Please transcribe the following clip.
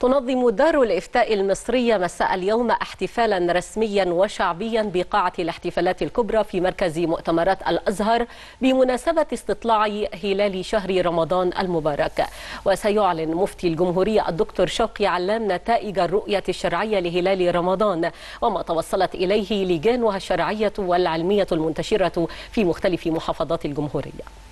تنظم دار الإفتاء المصرية مساء اليوم احتفالا رسميا وشعبيا بقاعة الاحتفالات الكبرى في مركز مؤتمرات الأزهر بمناسبة استطلاع هلال شهر رمضان المبارك وسيعلن مفتي الجمهورية الدكتور شوقي علام نتائج الرؤية الشرعية لهلال رمضان وما توصلت إليه لجانها الشرعية والعلمية المنتشرة في مختلف محافظات الجمهورية